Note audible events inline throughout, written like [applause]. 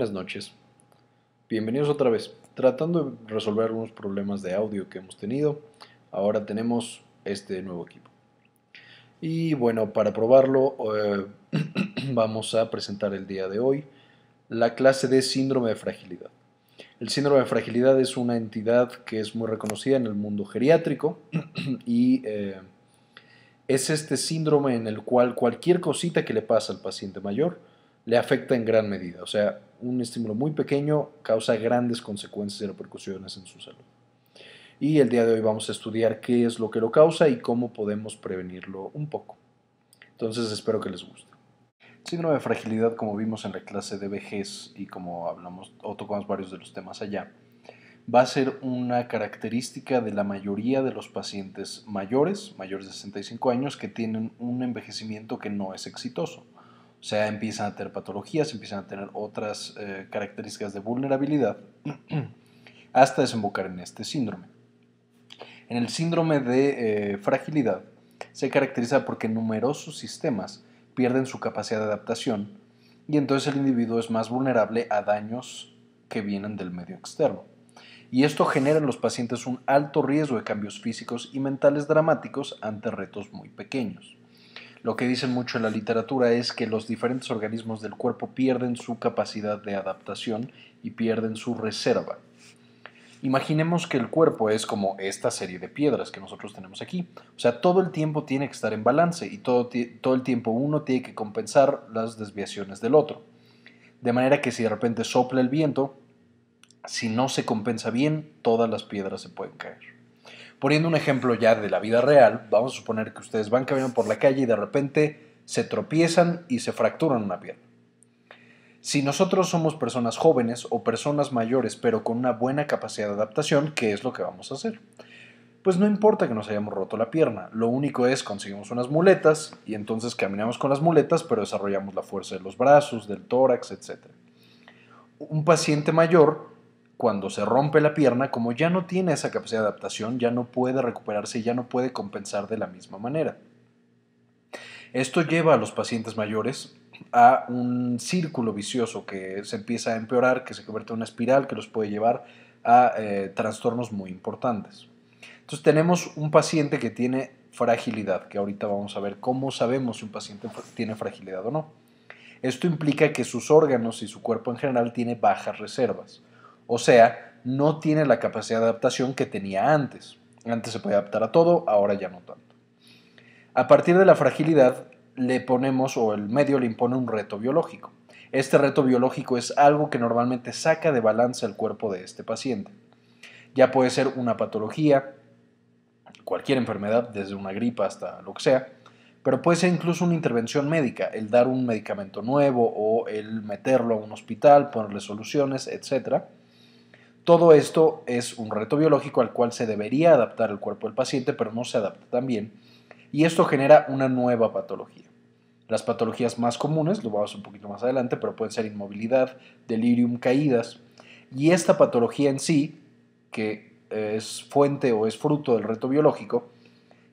Buenas noches. Bienvenidos otra vez. Tratando de resolver unos problemas de audio que hemos tenido, ahora tenemos este nuevo equipo. Y bueno, para probarlo eh, [clears throat] vamos a presentar el día de hoy la clase de síndrome de fragilidad. El síndrome de fragilidad es una entidad que es muy reconocida en el mundo geriátrico [clears throat] y eh, es este síndrome en el cual cualquier cosita que le pasa al paciente mayor le afecta en gran medida. O sea, un estímulo muy pequeño causa grandes consecuencias y repercusiones en su salud. Y el día de hoy vamos a estudiar qué es lo que lo causa y cómo podemos prevenirlo un poco. Entonces espero que les guste. síndrome de fragilidad, como vimos en la clase de vejez y como hablamos o tocamos varios de los temas allá, va a ser una característica de la mayoría de los pacientes mayores, mayores de 65 años, que tienen un envejecimiento que no es exitoso. O sea, empiezan a tener patologías, empiezan a tener otras eh, características de vulnerabilidad, [clears throat] hasta desembocar en este síndrome. En el síndrome de eh, fragilidad se caracteriza porque numerosos sistemas pierden su capacidad de adaptación y entonces el individuo es más vulnerable a daños que vienen del medio externo. Y esto genera en los pacientes un alto riesgo de cambios físicos y mentales dramáticos ante retos muy pequeños. Lo que dicen mucho en la literatura es que los diferentes organismos del cuerpo pierden su capacidad de adaptación y pierden su reserva. Imaginemos que el cuerpo es como esta serie de piedras que nosotros tenemos aquí. O sea, todo el tiempo tiene que estar en balance y todo, todo el tiempo uno tiene que compensar las desviaciones del otro. De manera que si de repente sopla el viento, si no se compensa bien, todas las piedras se pueden caer. Poniendo un ejemplo ya de la vida real, vamos a suponer que ustedes van caminando por la calle y de repente se tropiezan y se fracturan una pierna. Si nosotros somos personas jóvenes o personas mayores, pero con una buena capacidad de adaptación, ¿qué es lo que vamos a hacer? Pues no importa que nos hayamos roto la pierna, lo único es conseguimos unas muletas y entonces caminamos con las muletas, pero desarrollamos la fuerza de los brazos, del tórax, etc. Un paciente mayor cuando se rompe la pierna, como ya no tiene esa capacidad de adaptación, ya no puede recuperarse y ya no puede compensar de la misma manera. Esto lleva a los pacientes mayores a un círculo vicioso que se empieza a empeorar, que se convierte en una espiral que los puede llevar a eh, trastornos muy importantes. Entonces tenemos un paciente que tiene fragilidad, que ahorita vamos a ver cómo sabemos si un paciente tiene fragilidad o no. Esto implica que sus órganos y su cuerpo en general tiene bajas reservas o sea, no tiene la capacidad de adaptación que tenía antes. Antes se podía adaptar a todo, ahora ya no tanto. A partir de la fragilidad le ponemos o el medio le impone un reto biológico. Este reto biológico es algo que normalmente saca de balance el cuerpo de este paciente. Ya puede ser una patología, cualquier enfermedad, desde una gripa hasta lo que sea, pero puede ser incluso una intervención médica, el dar un medicamento nuevo o el meterlo a un hospital, ponerle soluciones, etcétera todo esto es un reto biológico al cual se debería adaptar el cuerpo del paciente, pero no se adapta tan bien, y esto genera una nueva patología. Las patologías más comunes, lo vamos un poquito más adelante, pero pueden ser inmovilidad, delirium, caídas, y esta patología en sí, que es fuente o es fruto del reto biológico,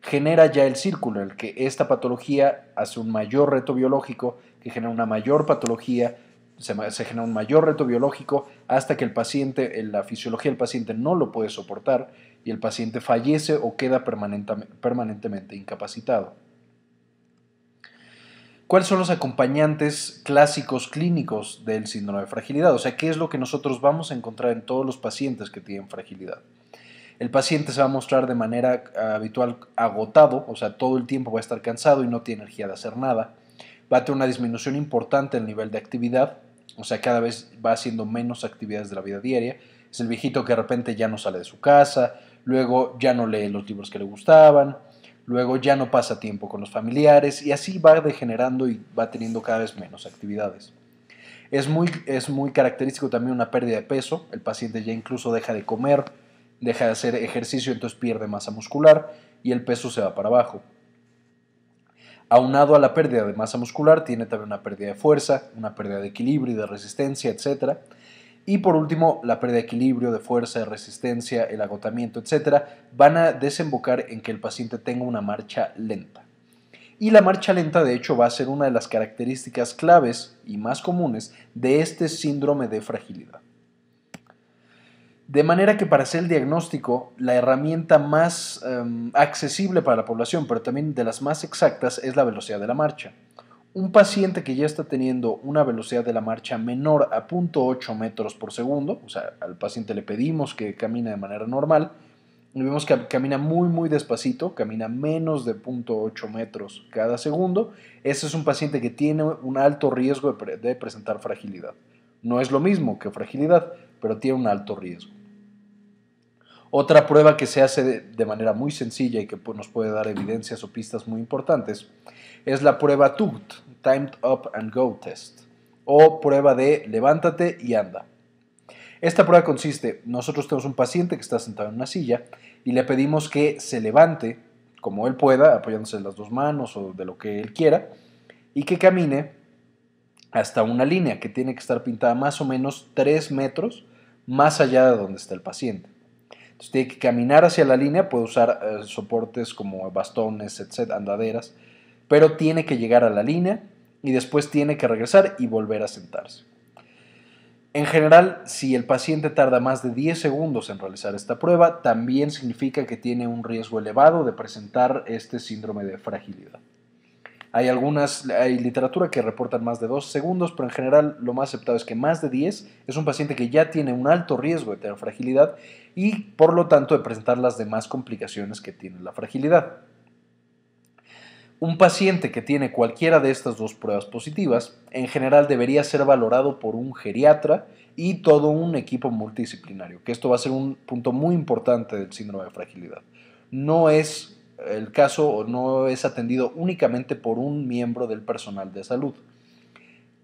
genera ya el círculo en el que esta patología hace un mayor reto biológico, que genera una mayor patología, se, genera un mayor reto biológico hasta que el paciente, la fisiología del paciente no lo puede soportar y el paciente fallece o queda permanentemente incapacitado. ¿Cuáles son los acompañantes clásicos clínicos del síndrome de fragilidad? O sea, ¿qué es lo que nosotros vamos a encontrar en todos los pacientes que tienen fragilidad? El paciente se va a mostrar de manera ah, habitual agotado, o sea, todo el tiempo va a estar cansado y no tiene energía de hacer nada. Va a tener una disminución importante el nivel de actividad, o sea, cada vez va haciendo menos actividades de la vida diaria. Es el viejito que de repente ya no sale de su casa, luego ya no lee los libros que le gustaban, luego ya no pasa tiempo con los familiares y así va degenerando y va teniendo cada vez menos actividades. Es muy, es muy característico también una pérdida de peso, el paciente ya incluso deja de comer, deja de hacer ejercicio, entonces pierde masa muscular y el peso se va para abajo aunado a la pérdida de masa muscular, tiene también una pérdida de fuerza, una pérdida de equilibrio y de resistencia, etc. Y por último, la pérdida de equilibrio, de fuerza, de resistencia, el agotamiento, etc., van a desembocar en que el paciente tenga una marcha lenta. Y la marcha lenta, de hecho, va a ser una de las características claves y más comunes de este síndrome de fragilidad. De manera que para hacer el diagnóstico, la herramienta más em, accesible para la población, pero también de las más exactas, es la velocidad de la marcha. Un paciente que ya está teniendo una velocidad de la marcha menor a 0.8 metros por segundo, o sea, al paciente le pedimos que camine de manera normal, y vemos que camina muy, muy despacito, camina menos de 0.8 metros cada segundo, ese es un paciente que tiene un alto riesgo de presentar fragilidad. No es lo mismo que fragilidad, pero tiene un alto riesgo. Otra prueba que se hace de manera muy sencilla y que nos puede dar evidencias o pistas muy importantes es la prueba TUT, Timed Up and Go Test, o prueba de levántate y anda. Esta prueba consiste, nosotros tenemos un paciente que está sentado en una silla y le pedimos que se levante como él pueda, apoyándose en las dos manos o de lo que él quiera, y que camine hasta una línea que tiene que estar pintada más o menos 3 metros más allá de donde está el paciente tiene que caminar hacia la línea, puede usar eh, soportes como bastones, etcétera, andaderas, pero tiene que llegar a la línea y después tiene que regresar y volver a sentarse. En general, si el paciente tarda más de 10 segundos en realizar esta prueba, también significa que tiene un riesgo elevado de presentar este síndrome de fragilidad. Hay algunas, hay literatura que reportan más de 2 segundos, pero en general lo más aceptado es que más de 10 es un paciente que ya tiene un alto riesgo de tener fragilidad y por lo tanto de presentar las demás complicaciones que tiene la fragilidad. Un paciente que tiene cualquiera de estas dos pruebas positivas, en general debería ser valorado por un geriatra y todo un equipo multidisciplinario, que esto va a ser un punto muy importante del síndrome de fragilidad. No es el caso o no es atendido únicamente por un miembro del personal de salud.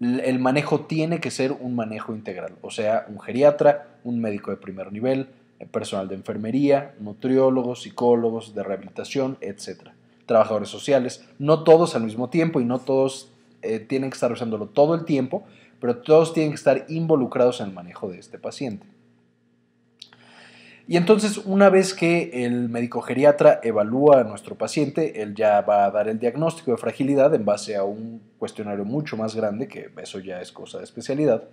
El manejo tiene que ser un manejo integral, o sea, un geriatra, un médico de primer nivel, eh, personal de enfermería, nutriólogos, psicólogos, de rehabilitación, etcétera. Trabajadores sociales, no todos al mismo tiempo y no todos eh, tienen que estar usándolo todo el tiempo, pero todos tienen que estar involucrados en el manejo de este paciente. Y entonces, una vez que el médico geriatra evalúa a nuestro paciente, él ya va a dar el diagnóstico de fragilidad en base a un cuestionario mucho más grande, que eso ya es cosa de especialidad.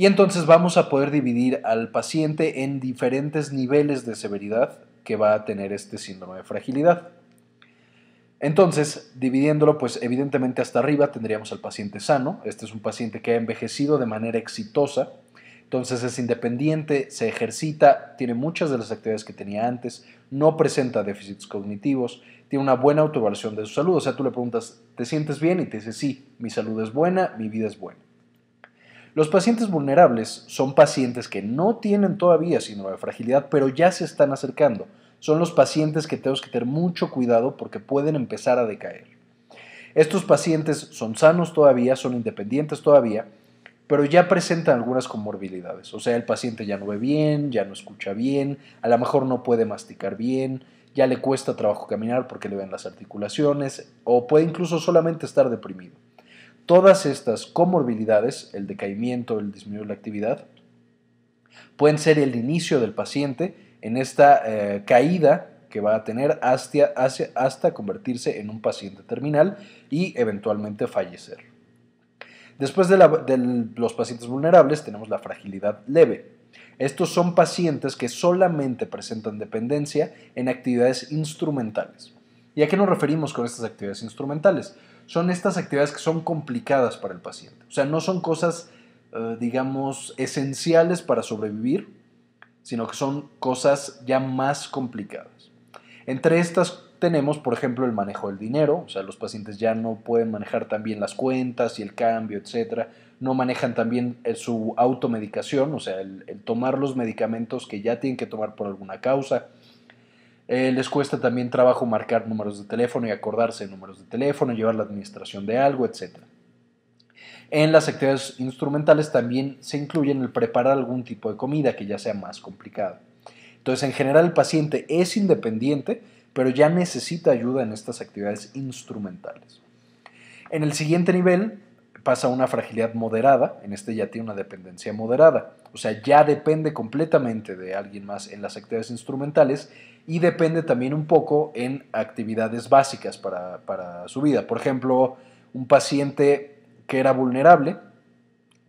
Y entonces vamos a poder dividir al paciente en diferentes niveles de severidad que va a tener este síndrome de fragilidad. Entonces, dividiéndolo, pues evidentemente hasta arriba tendríamos al paciente sano. Este es un paciente que ha envejecido de manera exitosa. Entonces es independiente, se ejercita, tiene muchas de las actividades que tenía antes, no presenta déficits cognitivos, tiene una buena autoevaluación de su salud. O sea, tú le preguntas, ¿te sientes bien? Y te dice, sí, mi salud es buena, mi vida es buena. Los pacientes vulnerables son pacientes que no tienen todavía síndrome de fragilidad, pero ya se están acercando. Son los pacientes que tenemos que tener mucho cuidado porque pueden empezar a decaer. Estos pacientes son sanos todavía, son independientes todavía, pero ya presentan algunas comorbilidades. O sea, el paciente ya no ve bien, ya no escucha bien, a lo mejor no puede masticar bien, ya le cuesta trabajo caminar porque le ven las articulaciones o puede incluso solamente estar deprimido. Todas estas comorbilidades, el decaimiento, el disminuir la actividad, pueden ser el inicio del paciente en esta eh, caída que va a tener hasta, hasta convertirse en un paciente terminal y eventualmente fallecer. Después de, los pacientes vulnerables tenemos la fragilidad leve. Estos son pacientes que solamente presentan dependencia en actividades instrumentales. ¿Y a qué nos referimos con estas actividades instrumentales? son estas actividades que son complicadas para el paciente. O sea, no son cosas, eh, digamos, esenciales para sobrevivir, sino que son cosas ya más complicadas. Entre estas tenemos, por ejemplo, el manejo del dinero, o sea, los pacientes ya no pueden manejar también las cuentas y el cambio, etcétera, no manejan también eh, su automedicación, o sea, el tomar los medicamentos que ya tienen que tomar por alguna causa, eh, les cuesta también trabajo marcar números de teléfono y acordarse de números de teléfono, llevar la administración de algo, etc. En las actividades instrumentales también se en el preparar algún tipo de comida que ya sea más complicado. Entonces, en general, el paciente es independiente, pero ya necesita ayuda en estas actividades instrumentales. En el siguiente nivel, pasa una fragilidad moderada, en este ya tiene una dependencia moderada, o sea, ya depende completamente de alguien más en las actividades instrumentales y depende también un poco en actividades básicas para, para su vida. Por ejemplo, un paciente que era vulnerable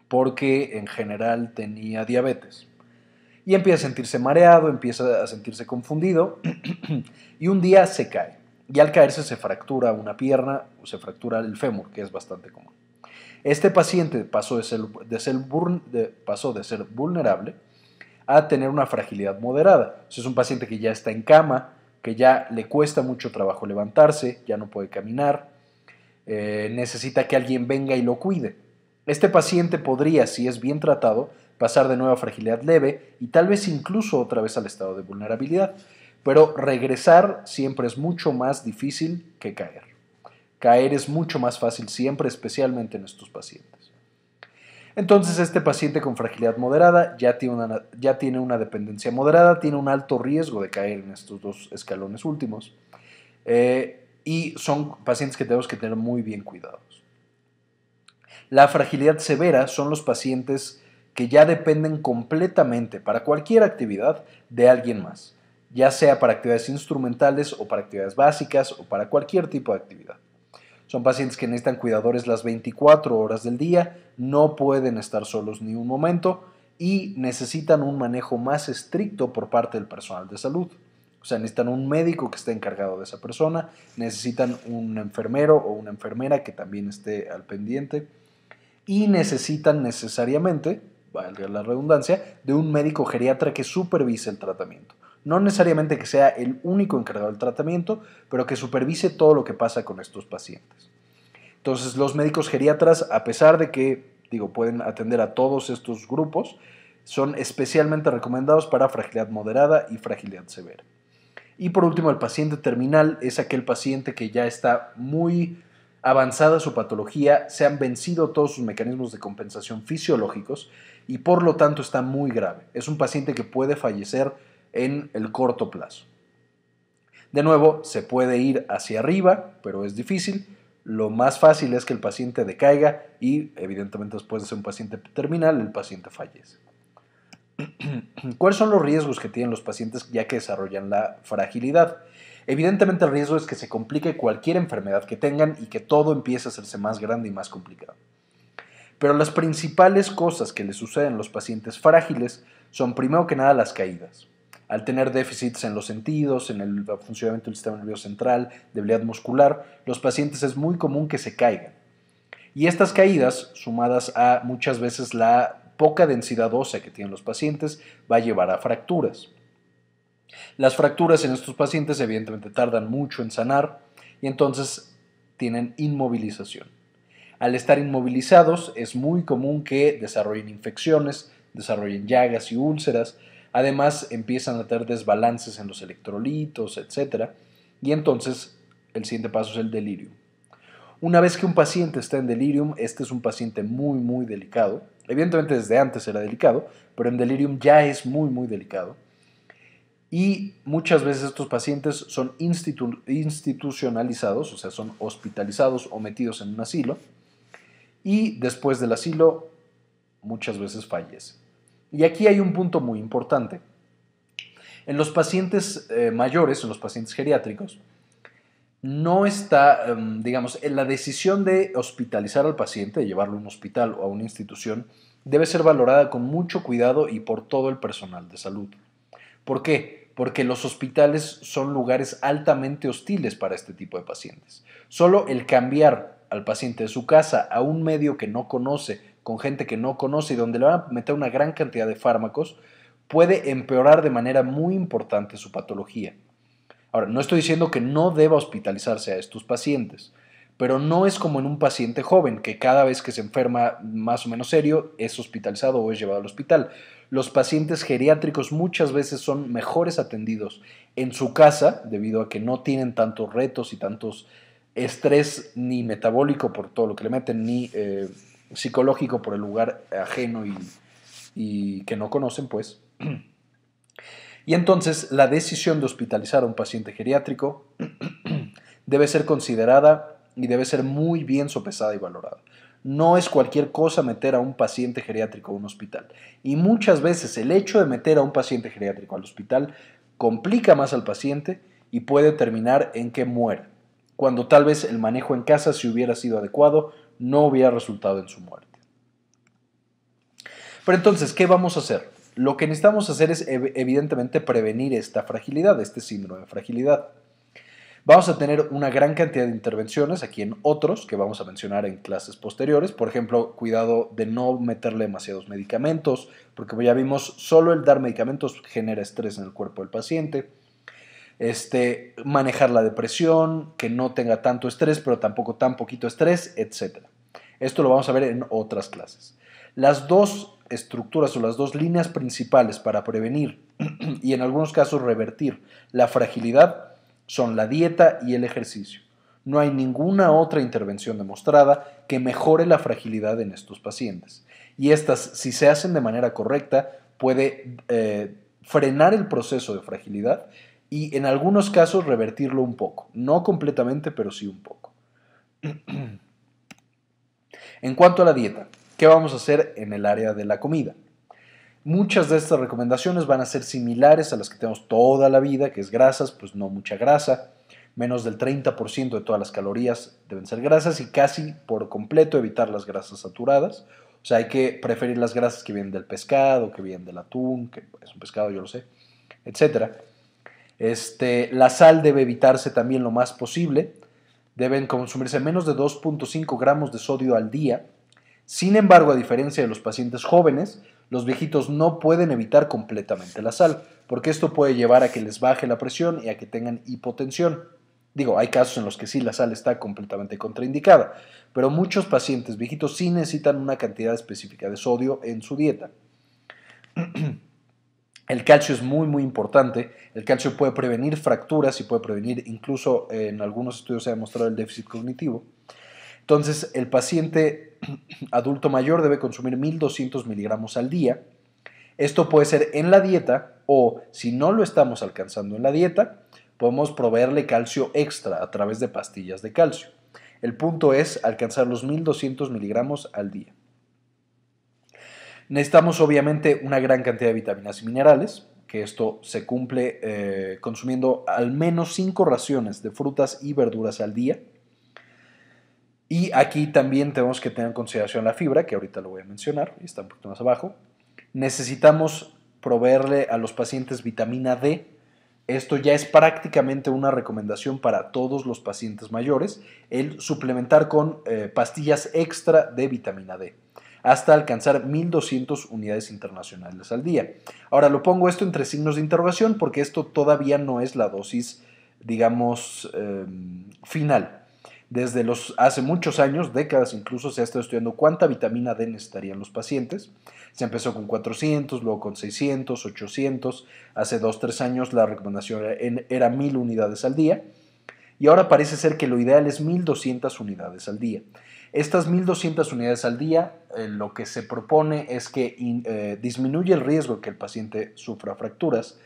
porque en general tenía diabetes y empieza a sentirse mareado, empieza a sentirse confundido [clears throat] y un día se cae y al caerse se fractura una pierna o se fractura el fémur, que es bastante común. Este paciente pasó de ser, de, de ser vulnerable a tener una fragilidad moderada. es un paciente que ya está en cama, que ya le cuesta mucho trabajo levantarse, ya no puede caminar, eh, necesita que alguien venga y lo cuide. Este paciente podría, si es bien tratado, pasar de nueva fragilidad leve y tal vez incluso otra vez al estado de vulnerabilidad, pero regresar siempre es mucho más difícil que caer. Caer es mucho más fácil siempre, especialmente en estos pacientes. Entonces, este paciente con fragilidad moderada ya tiene, una, dependencia moderada, tiene un alto riesgo de caer en estos dos escalones últimos eh, y son pacientes que tenemos que tener muy bien cuidados. La fragilidad severa son los pacientes que ya dependen completamente para cualquier actividad de alguien más, ya sea para actividades instrumentales o para actividades básicas o para cualquier tipo de actividad. Son pacientes que necesitan cuidadores las 24 horas del día, no pueden estar solos ni un momento y necesitan un manejo más estricto por parte del personal de salud. O sea, necesitan un médico que esté encargado de esa persona, necesitan un enfermero o una enfermera que también esté al pendiente y necesitan necesariamente, valga la redundancia, de un médico geriatra que supervise el tratamiento no necesariamente que sea el único encargado del tratamiento, pero que supervise todo lo que pasa con estos pacientes. Entonces, los médicos geriatras, a pesar de que, digo, pueden atender a todos estos grupos, son especialmente recomendados para fragilidad moderada y fragilidad severa. Y por último, el paciente terminal es aquel paciente que ya está muy avanzada su patología, se han vencido todos sus mecanismos de compensación fisiológicos y por lo tanto está muy grave. Es un paciente que puede fallecer en el corto plazo. De nuevo, se puede ir hacia arriba, pero es difícil. Lo más fácil es que el paciente decaiga y, evidentemente, después de ser un paciente terminal, el paciente fallece. [clears throat] ¿Cuáles son los riesgos que tienen los pacientes ya que desarrollan la fragilidad? Evidentemente el riesgo es que se complique cualquier enfermedad que tengan y que todo empiece a hacerse más grande y más complicado. Pero las principales cosas que les suceden a los pacientes frágiles son primero que nada las caídas al tener déficits en los sentidos, en el funcionamiento del sistema nervioso central, debilidad muscular, los pacientes es muy común que se caigan. Y estas caídas, sumadas a muchas veces la poca densidad ósea que tienen los pacientes, va a llevar a fracturas. Las fracturas en estos pacientes evidentemente tardan mucho en sanar y entonces tienen inmovilización. Al estar inmovilizados es muy común que desarrollen infecciones, desarrollen llagas y úlceras, Además, empiezan a tener desbalances en los electrolitos, etc. Y entonces, el siguiente paso es el delirium. Una vez que un paciente está en delirium, este es un paciente muy, muy delicado. Evidentemente, desde antes era delicado, pero en delirium ya es muy, muy delicado. Y muchas veces estos pacientes son institucionalizados, o sea, son hospitalizados o metidos en un asilo. Y después del asilo, muchas veces fallece. Y aquí hay un punto muy importante. En los pacientes eh, mayores, en los pacientes geriátricos, no está, em, digamos, en la decisión de hospitalizar al paciente, de llevarlo a un hospital o a una institución, debe ser valorada con mucho cuidado y por todo el personal de salud. ¿Por qué? Porque los hospitales son lugares altamente hostiles para este tipo de pacientes. Solo el cambiar al paciente de su casa a un medio que no conoce con gente que no conoce y donde le van a meter una gran cantidad de fármacos, puede empeorar de manera muy importante su patología. Ahora, no estoy diciendo que no deba hospitalizarse a estos pacientes, pero no es como en un paciente joven que cada vez que se enferma más o menos serio es hospitalizado o es llevado al hospital. Los pacientes geriátricos muchas veces son mejores atendidos en su casa debido a que no tienen tantos retos y tantos estrés ni metabólico por todo lo que le meten, ni eh, psicológico por el lugar ajeno y, que no conocen, pues. [clears throat] Y entonces la decisión de hospitalizar a un paciente geriátrico [clears throat] debe ser considerada y debe ser muy bien sopesada y valorada. No es cualquier cosa meter a un paciente geriátrico a un hospital. Y muchas veces el hecho de meter a un paciente geriátrico al hospital complica más al paciente y puede terminar en que muera, cuando tal vez el manejo en casa si hubiera sido adecuado no hubiera resultado en su muerte. Pero entonces, ¿qué vamos a hacer? Lo que necesitamos hacer es evidentemente prevenir esta fragilidad, este síndrome de fragilidad. Vamos a tener una gran cantidad de intervenciones aquí en otros que vamos a mencionar en clases posteriores. Por ejemplo, cuidado de no meterle demasiados medicamentos, porque como ya vimos, solo el dar medicamentos genera estrés en el cuerpo del paciente este, manejar la depresión, que no tenga tanto estrés, pero tampoco tan poquito estrés, etc. Esto lo vamos a ver en otras clases. Las dos estructuras o las dos líneas principales para prevenir [clears throat] y en algunos casos revertir la fragilidad son la dieta y el ejercicio. No hay ninguna otra intervención demostrada que mejore la fragilidad en estos pacientes. Y estas, si se hacen de manera correcta, puede eh, frenar el proceso de fragilidad y en algunos casos revertirlo un poco, no completamente, pero sí un poco. [clears throat] en cuanto a la dieta, ¿qué vamos a hacer en el área de la comida? Muchas de estas recomendaciones van a ser similares a las que tenemos toda la vida, que es grasas, pues no mucha grasa, menos del 30% de todas las calorías deben ser grasas y casi por completo evitar las grasas saturadas. O sea, hay que preferir las grasas que vienen del pescado, que vienen del atún, que es un pescado, yo lo sé, etcétera. Este, la sal debe evitarse también lo más posible. Deben consumirse menos de 2.5 gramos de sodio al día. Sin embargo, a diferencia de los pacientes jóvenes, los viejitos no pueden evitar completamente la sal, porque esto puede llevar a que les baje la presión y a que tengan hipotensión. Digo, hay casos en los que sí la sal está completamente contraindicada, pero muchos pacientes viejitos sí necesitan una cantidad específica de sodio en su dieta. [clears throat] El calcio es muy, muy importante. El calcio puede prevenir fracturas y puede prevenir, incluso eh, en algunos estudios se ha demostrado el déficit cognitivo. Entonces, el paciente [clears throat] adulto mayor debe consumir 1200 miligramos al día. Esto puede ser en la dieta o, si no lo estamos alcanzando en la dieta, podemos proveerle calcio extra a través de pastillas de calcio. El punto es alcanzar los 1200 miligramos al día. Necesitamos obviamente una gran cantidad de vitaminas y minerales, que esto se cumple eh, consumiendo al menos 5 raciones de frutas y verduras al día. Y aquí también tenemos que tener en consideración la fibra, que ahorita lo voy a mencionar, está un poquito más abajo. Necesitamos proveerle a los pacientes vitamina D. Esto ya es prácticamente una recomendación para todos los pacientes mayores, el suplementar con eh, pastillas extra de vitamina D hasta alcanzar 1.200 unidades internacionales al día. Ahora, lo pongo esto entre signos de interrogación porque esto todavía no es la dosis, digamos, em, final. Desde los hace muchos años, décadas incluso, se ha estado estudiando cuánta vitamina D necesitarían los pacientes. Se empezó con 400, luego con 600, 800. Hace dos, tres años la recomendación era 1000 unidades al día y ahora parece ser que lo ideal es 1.200 unidades al día. Estas 1.200 unidades al día eh, lo que se propone es que eh, disminuye el riesgo que el paciente sufra fracturas,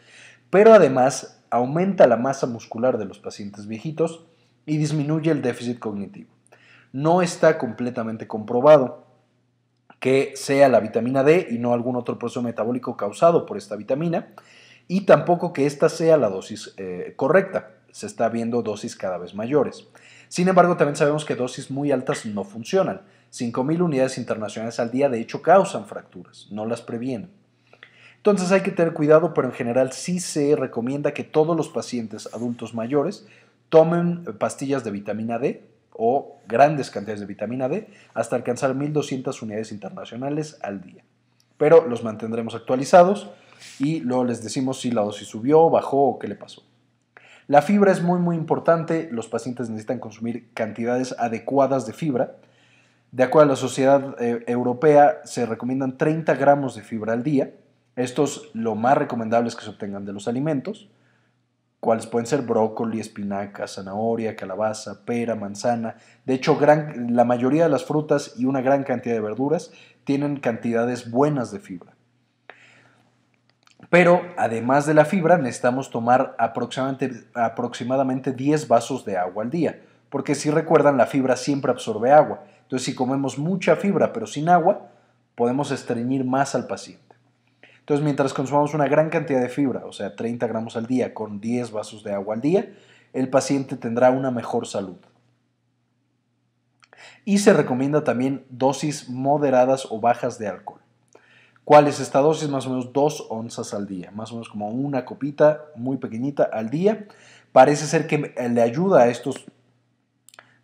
pero además aumenta la masa muscular de los pacientes viejitos y disminuye el déficit cognitivo. No está completamente comprobado que sea la vitamina D y no algún otro proceso metabólico causado por esta vitamina y tampoco que esta sea la dosis eh, correcta se está viendo dosis cada vez mayores. Sin embargo, también sabemos que dosis muy altas no funcionan. 5.000 unidades internacionales al día de hecho causan fracturas, no las previenen. Entonces hay que tener cuidado, pero en general sí se recomienda que todos los pacientes adultos mayores tomen eh, pastillas de vitamina D o grandes cantidades de vitamina D hasta alcanzar 1.200 unidades internacionales al día. Pero los mantendremos actualizados y luego les decimos si la dosis subió, bajó o qué le pasó. La fibra es muy muy importante, los pacientes necesitan consumir cantidades adecuadas de fibra. De acuerdo a la Sociedad eh, Europea, se recomiendan 30 gramos de fibra al día. Estos lo más recomendable que se obtengan de los alimentos, cuales pueden ser brócoli, espinaca, zanahoria, calabaza, pera, manzana. De hecho, gran, la mayoría de las frutas y una gran cantidad de verduras tienen cantidades buenas de fibra. Pero además de la fibra, necesitamos tomar aproximadamente, aproximadamente 10 vasos de agua al día, porque si recuerdan, la fibra siempre absorbe agua. Entonces, si comemos mucha fibra pero sin agua, podemos estreñir más al paciente. Entonces, mientras consumamos una gran cantidad de fibra, o sea, 30 gramos al día con 10 vasos de agua al día, el paciente tendrá una mejor salud. Y se recomienda también dosis moderadas o bajas de alcohol. ¿Cuál es esta dosis? Más o menos dos onzas al día, más o menos como una copita muy pequeñita al día. Parece ser que le ayuda a estos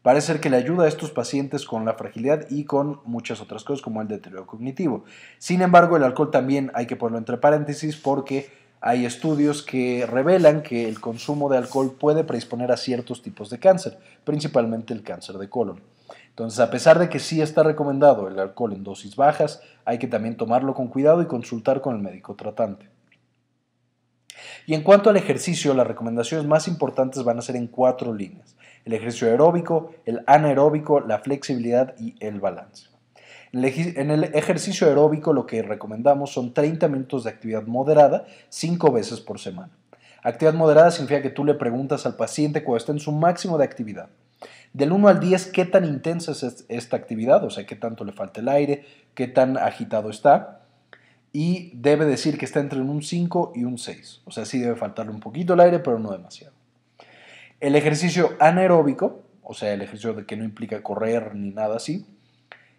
Parece ser que le ayuda a estos pacientes con la fragilidad y con muchas otras cosas como el deterioro cognitivo. Sin embargo, el alcohol también hay que ponerlo entre paréntesis porque hay estudios que revelan que el consumo de alcohol puede predisponer a ciertos tipos de cáncer, principalmente el cáncer de colon. Entonces, a pesar de que sí está recomendado el alcohol en dosis bajas, hay que también tomarlo con cuidado y consultar con el médico tratante. Y en cuanto al ejercicio, las recomendaciones más importantes van a ser en cuatro líneas. El ejercicio aeróbico, el anaeróbico, la flexibilidad y el balance. En el ejercicio aeróbico lo que recomendamos son 30 minutos de actividad moderada cinco veces por semana. Actividad moderada significa que tú le preguntas al paciente cuando está en su máximo de actividad. Del 1 al 10, ¿qué tan intensa es esta actividad? O sea, ¿qué tanto le falta el aire? ¿Qué tan agitado está? Y debe decir que está entre un 5 y un 6. O sea, sí debe faltarle un poquito el aire, pero no demasiado. El ejercicio anaeróbico, o sea, el ejercicio de que no implica correr ni nada así,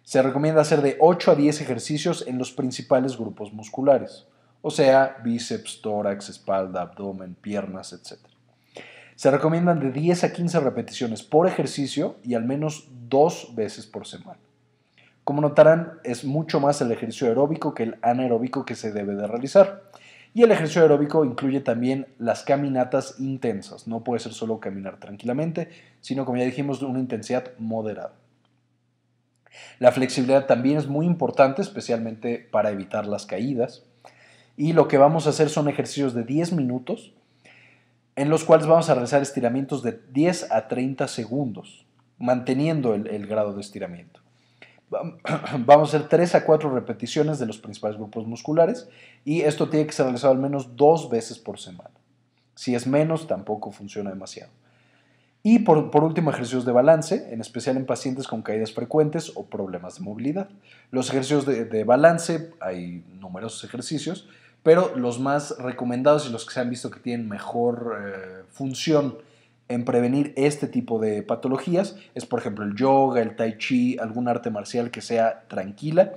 se recomienda hacer de 8 a 10 ejercicios en los principales grupos musculares, o sea, bíceps, tórax, espalda, abdomen, piernas, etc. Se recomiendan de 10 a 15 repeticiones por ejercicio y al menos dos veces por semana. Como notarán, es mucho más el ejercicio aeróbico que el anaeróbico que se debe de realizar. Y el ejercicio aeróbico incluye también las caminatas intensas. No puede ser solo caminar tranquilamente, sino como ya dijimos, una intensidad moderada. La flexibilidad también es muy importante, especialmente para evitar las caídas. Y lo que vamos a hacer son ejercicios de 10 minutos en los cuales vamos a realizar estiramientos de 10 a 30 segundos, manteniendo el, grado de estiramiento. [clears throat] Vamos a hacer 3 a 4 repeticiones de los principales grupos musculares y esto tiene que ser realizado al menos dos veces por semana. Si es menos, tampoco funciona demasiado. Y por, último, ejercicios de balance, en especial en pacientes con caídas frecuentes o problemas de movilidad. Los ejercicios de, de balance, hay numerosos ejercicios, pero los más recomendados y los que se han visto que tienen mejor eh, función en prevenir este tipo de patologías es, por ejemplo, el yoga, el tai chi, algún arte marcial que sea tranquila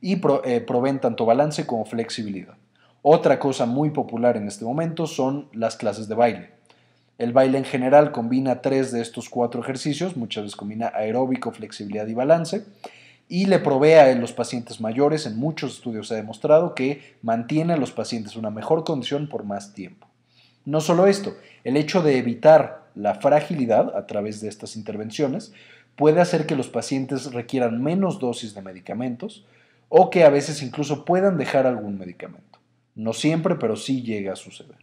y eh, proveen tanto balance como flexibilidad. Otra cosa muy popular en este momento son las clases de baile. El baile en general combina tres de estos cuatro ejercicios, muchas veces combina aeróbico, flexibilidad y balance, y le provea a los pacientes mayores, en muchos estudios se ha demostrado que mantiene a los pacientes una mejor condición por más tiempo. No solo esto, el hecho de evitar la fragilidad a través de estas intervenciones puede hacer que los pacientes requieran menos dosis de medicamentos o que a veces incluso puedan dejar algún medicamento. No siempre, pero sí llega a suceder.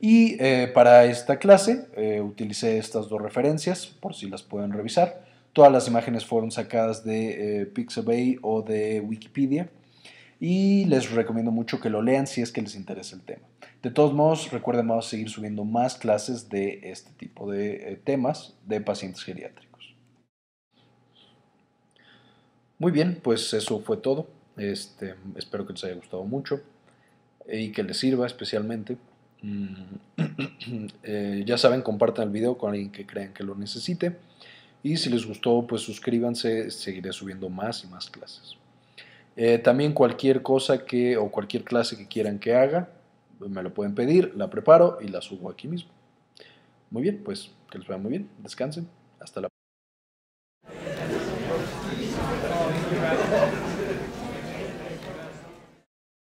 Y eh, para esta clase eh, utilicé estas dos referencias por si las pueden revisar. Todas las imágenes fueron sacadas de eh, Pixabay o de Wikipedia y les recomiendo mucho que lo lean si es que les interesa el tema. De todos modos, recuerden vamos a seguir subiendo más clases de este tipo de eh, temas de pacientes geriátricos. Muy bien, pues eso fue todo. Este, espero que les haya gustado mucho y que les sirva especialmente. Mm, [clears throat] eh, ya saben, compartan el video con alguien que crean que lo necesite. Y si les gustó, pues suscríbanse, seguiré subiendo más y más clases. Eh, también cualquier cosa que o cualquier clase que quieran que haga, me lo pueden pedir, la preparo y la subo aquí mismo. Muy bien, pues que les vaya muy bien, descansen, hasta la